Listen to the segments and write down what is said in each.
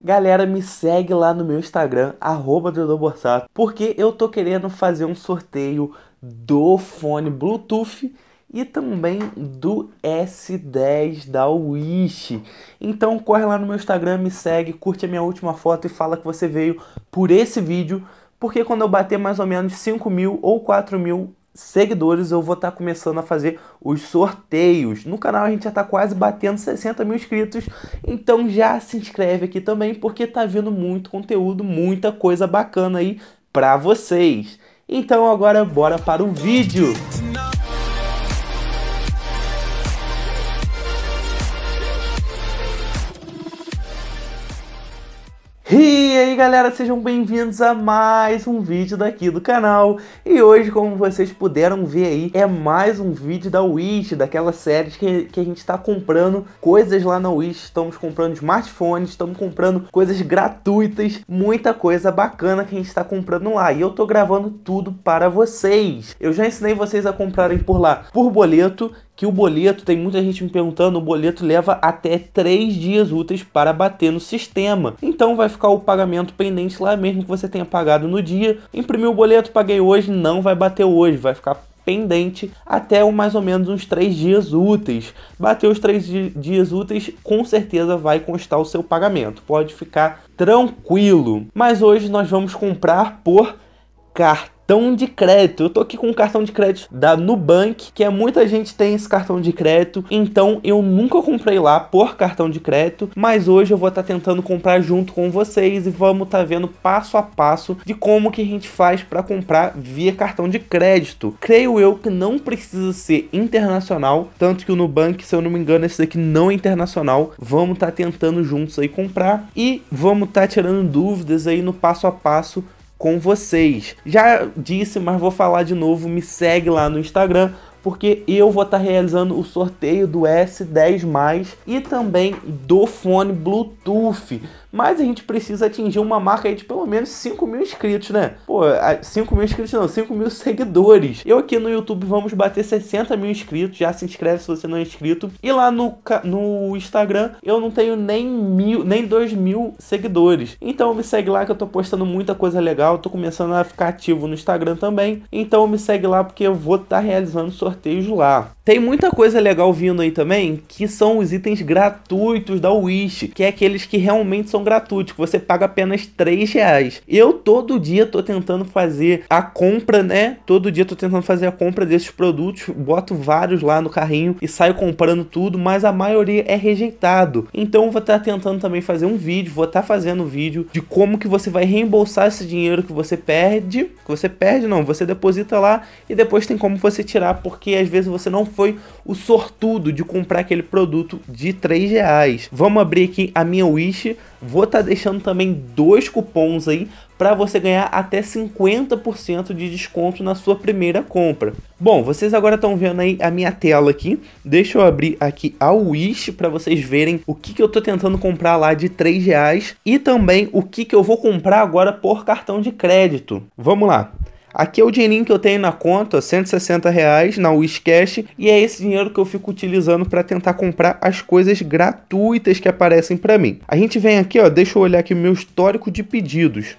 Galera, me segue lá no meu Instagram, arroba Borsato, porque eu tô querendo fazer um sorteio do fone Bluetooth e também do S10 da Wish. Então corre lá no meu Instagram, me segue, curte a minha última foto e fala que você veio por esse vídeo, porque quando eu bater mais ou menos 5 mil ou 4 mil, seguidores, eu vou estar tá começando a fazer os sorteios. No canal a gente já está quase batendo 60 mil inscritos, então já se inscreve aqui também, porque tá vindo muito conteúdo, muita coisa bacana aí para vocês. Então agora bora para o vídeo! E aí galera, sejam bem-vindos a mais um vídeo daqui do canal E hoje, como vocês puderam ver aí, é mais um vídeo da Wish Daquela série que, que a gente está comprando coisas lá na Wish Estamos comprando smartphones, estamos comprando coisas gratuitas Muita coisa bacana que a gente está comprando lá E eu tô gravando tudo para vocês Eu já ensinei vocês a comprarem por lá por boleto que o boleto, tem muita gente me perguntando, o boleto leva até três dias úteis para bater no sistema. Então vai ficar o pagamento pendente lá mesmo que você tenha pagado no dia. Imprimiu o boleto, paguei hoje, não vai bater hoje, vai ficar pendente até mais ou menos uns três dias úteis. bater os três dias úteis, com certeza vai constar o seu pagamento. Pode ficar tranquilo. Mas hoje nós vamos comprar por carta cartão de crédito. Eu tô aqui com um cartão de crédito da Nubank, que é muita gente tem esse cartão de crédito, então eu nunca comprei lá por cartão de crédito, mas hoje eu vou estar tá tentando comprar junto com vocês e vamos estar tá vendo passo a passo de como que a gente faz para comprar via cartão de crédito. Creio eu que não precisa ser internacional, tanto que o Nubank, se eu não me engano, esse daqui não é internacional. Vamos estar tá tentando juntos aí comprar e vamos estar tá tirando dúvidas aí no passo a passo com vocês. Já disse, mas vou falar de novo, me segue lá no Instagram porque eu vou estar tá realizando o sorteio do S10 e também do fone Bluetooth. Mas a gente precisa atingir uma marca de pelo menos 5 mil inscritos, né? Pô, 5 mil inscritos não, 5 mil seguidores. Eu aqui no YouTube vamos bater 60 mil inscritos. Já se inscreve se você não é inscrito. E lá no, no Instagram eu não tenho nem mil, nem 2 mil seguidores. Então me segue lá que eu tô postando muita coisa legal. tô começando a ficar ativo no Instagram também. Então me segue lá porque eu vou estar tá realizando sorteios sorteios lá. Tem muita coisa legal vindo aí também, que são os itens gratuitos da Wish, que é aqueles que realmente são gratuitos, que você paga apenas 3 reais. Eu todo dia tô tentando fazer a compra, né? Todo dia tô tentando fazer a compra desses produtos, boto vários lá no carrinho e saio comprando tudo, mas a maioria é rejeitado. Então vou estar tá tentando também fazer um vídeo, vou estar tá fazendo um vídeo de como que você vai reembolsar esse dinheiro que você perde, que você perde não, você deposita lá e depois tem como você tirar por porque às vezes você não foi o sortudo de comprar aquele produto de 3 reais. Vamos abrir aqui a minha Wish. Vou estar tá deixando também dois cupons aí para você ganhar até 50% de desconto na sua primeira compra. Bom, vocês agora estão vendo aí a minha tela aqui. Deixa eu abrir aqui a Wish para vocês verem o que, que eu estou tentando comprar lá de 3 reais e também o que, que eu vou comprar agora por cartão de crédito. Vamos lá. Aqui é o dinheirinho que eu tenho na conta, 160 reais na Wishcash, e é esse dinheiro que eu fico utilizando para tentar comprar as coisas gratuitas que aparecem para mim. A gente vem aqui, ó, deixa eu olhar aqui o meu histórico de pedidos.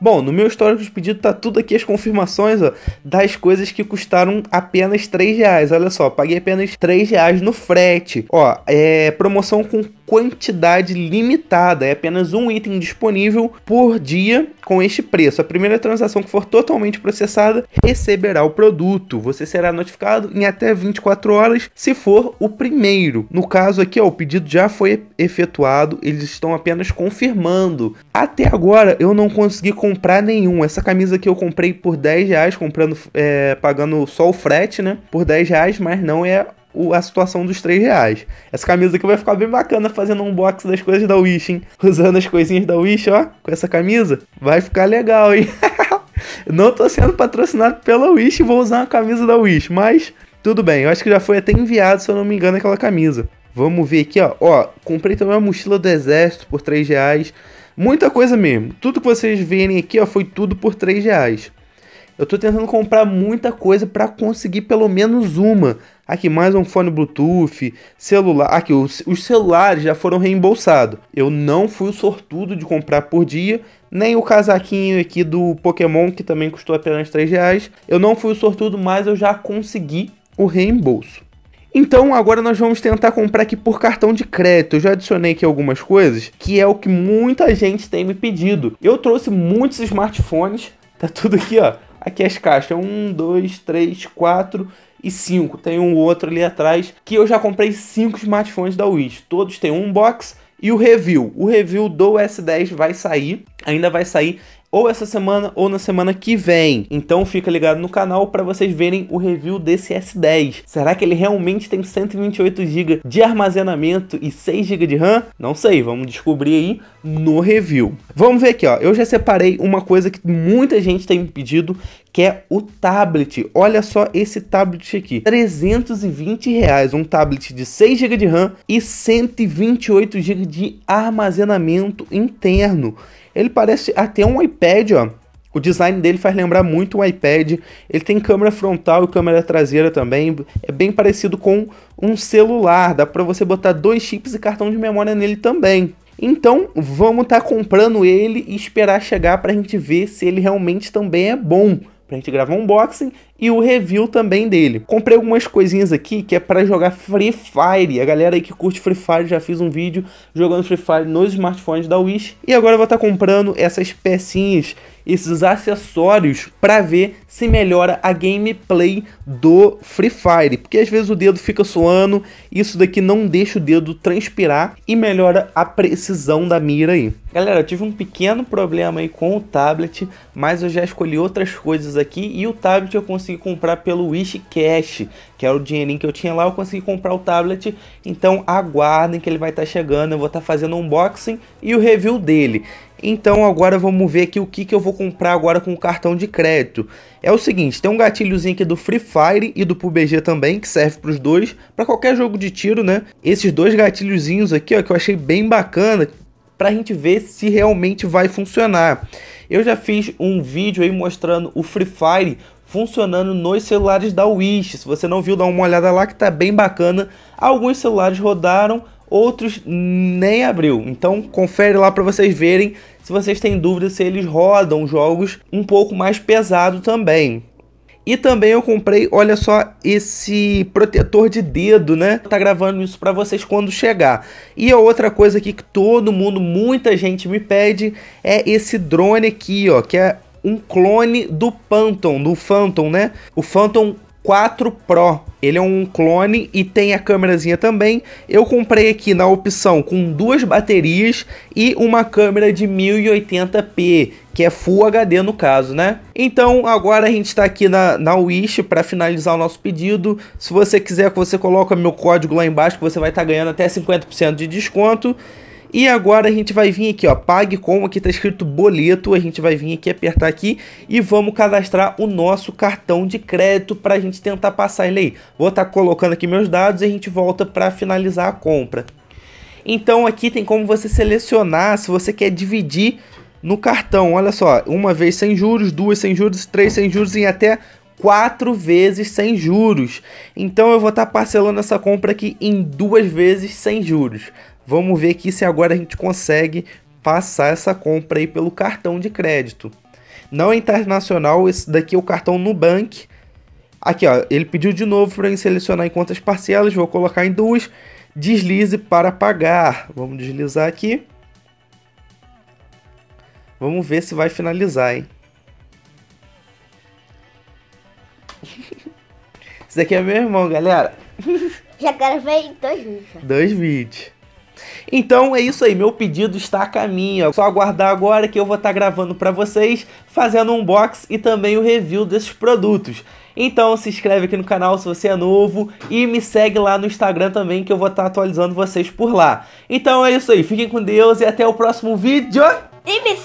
Bom, no meu histórico de pedido tá tudo aqui as confirmações ó, das coisas que custaram apenas 3 reais. Olha só, paguei apenas 3 reais no frete. Ó, é promoção com quantidade limitada, é apenas um item disponível por dia com este preço. A primeira transação que for totalmente processada receberá o produto. Você será notificado em até 24 horas se for o primeiro. No caso aqui, ó, o pedido já foi efetuado, eles estão apenas confirmando. Até agora eu não consegui consegui comprar nenhum. Essa camisa que eu comprei por 10 reais, comprando, é, pagando só o frete, né? Por 10 reais, mas não é o, a situação dos 3 reais. Essa camisa aqui vai ficar bem bacana fazendo um box das coisas da Wish, hein? Usando as coisinhas da Wish, ó, com essa camisa. Vai ficar legal, hein? não tô sendo patrocinado pela Wish, vou usar uma camisa da Wish, mas tudo bem. Eu acho que já foi até enviado, se eu não me engano, aquela camisa. Vamos ver aqui, ó. Ó, comprei também uma mochila do exército por 3 reais. Muita coisa mesmo. Tudo que vocês verem aqui ó, foi tudo por 3 reais. Eu estou tentando comprar muita coisa para conseguir pelo menos uma. Aqui mais um fone Bluetooth, celular. Aqui os, os celulares já foram reembolsados. Eu não fui o sortudo de comprar por dia, nem o casaquinho aqui do Pokémon que também custou apenas 3 reais. Eu não fui o sortudo, mas eu já consegui o reembolso. Então agora nós vamos tentar comprar aqui por cartão de crédito. Eu já adicionei aqui algumas coisas, que é o que muita gente tem me pedido. Eu trouxe muitos smartphones, tá tudo aqui, ó. Aqui as caixas, um, dois, três, quatro e 5. Tem um outro ali atrás que eu já comprei 5 smartphones da Wish. Todos têm um box e o review. O review do S10 vai sair, ainda vai sair ou essa semana ou na semana que vem. Então fica ligado no canal para vocês verem o review desse S10. Será que ele realmente tem 128 GB de armazenamento e 6 GB de RAM? Não sei, vamos descobrir aí no review. Vamos ver aqui, ó. Eu já separei uma coisa que muita gente tem pedido, que é o tablet. Olha só esse tablet aqui, 320 reais, um tablet de 6 GB de RAM e 128 GB de armazenamento interno. Ele parece até um iPad, ó. O design dele faz lembrar muito um iPad. Ele tem câmera frontal e câmera traseira também. É bem parecido com um celular. Dá para você botar dois chips e cartão de memória nele também. Então vamos estar tá comprando ele e esperar chegar para a gente ver se ele realmente também é bom pra gente gravar um unboxing e o review também dele. Comprei algumas coisinhas aqui que é para jogar Free Fire. A galera aí que curte Free Fire já fiz um vídeo jogando Free Fire nos smartphones da Wish e agora eu vou estar tá comprando essas pecinhas esses acessórios para ver se melhora a gameplay do Free Fire, porque às vezes o dedo fica suando, isso daqui não deixa o dedo transpirar e melhora a precisão da mira aí. Galera, eu tive um pequeno problema aí com o tablet, mas eu já escolhi outras coisas aqui e o tablet eu consegui consegui comprar pelo Wish Cash, que era o dinheirinho que eu tinha lá, eu consegui comprar o tablet. Então aguardem que ele vai estar tá chegando, eu vou estar tá fazendo um unboxing e o review dele. Então agora vamos ver aqui o que, que eu vou comprar agora com o cartão de crédito. É o seguinte, tem um gatilhozinho aqui do Free Fire e do PUBG também, que serve para os dois, para qualquer jogo de tiro, né? Esses dois gatilhozinhos aqui, ó, que eu achei bem bacana, para a gente ver se realmente vai funcionar. Eu já fiz um vídeo aí mostrando o Free Fire funcionando nos celulares da Wish. Se você não viu, dá uma olhada lá que tá bem bacana. Alguns celulares rodaram, outros nem abriu. Então confere lá para vocês verem se vocês têm dúvida se eles rodam jogos um pouco mais pesado também. E também eu comprei, olha só, esse protetor de dedo, né? Tá gravando isso para vocês quando chegar. E a outra coisa aqui que todo mundo, muita gente me pede é esse drone aqui, ó, que é um clone do Phantom, do Phantom, né? O Phantom 4 Pro. Ele é um clone e tem a câmerazinha também. Eu comprei aqui na opção com duas baterias e uma câmera de 1080p, que é Full HD no caso, né? Então agora a gente está aqui na, na Wish para finalizar o nosso pedido. Se você quiser, você coloca meu código lá embaixo que você vai estar tá ganhando até 50% de desconto. E agora a gente vai vir aqui, ó, pague como aqui tá escrito boleto, a gente vai vir aqui, apertar aqui e vamos cadastrar o nosso cartão de crédito para a gente tentar passar ele aí. Vou estar tá colocando aqui meus dados e a gente volta para finalizar a compra. Então aqui tem como você selecionar se você quer dividir no cartão, olha só, uma vez sem juros, duas sem juros, três sem juros e até quatro vezes sem juros. Então eu vou estar tá parcelando essa compra aqui em duas vezes sem juros. Vamos ver aqui se agora a gente consegue passar essa compra aí pelo cartão de crédito. Não é internacional, esse daqui é o cartão Nubank. Aqui, ó, ele pediu de novo para eu selecionar em quantas parcelas, vou colocar em duas. Deslize para pagar. Vamos deslizar aqui. Vamos ver se vai finalizar, hein? Isso daqui é meu irmão, galera. Já ver dois vídeos. Dois vídeos. Então é isso aí, meu pedido está a caminho. só aguardar agora que eu vou estar tá gravando para vocês, fazendo um box e também o review desses produtos. Então se inscreve aqui no canal se você é novo e me segue lá no Instagram também que eu vou estar tá atualizando vocês por lá. Então é isso aí, fiquem com Deus e até o próximo vídeo. E me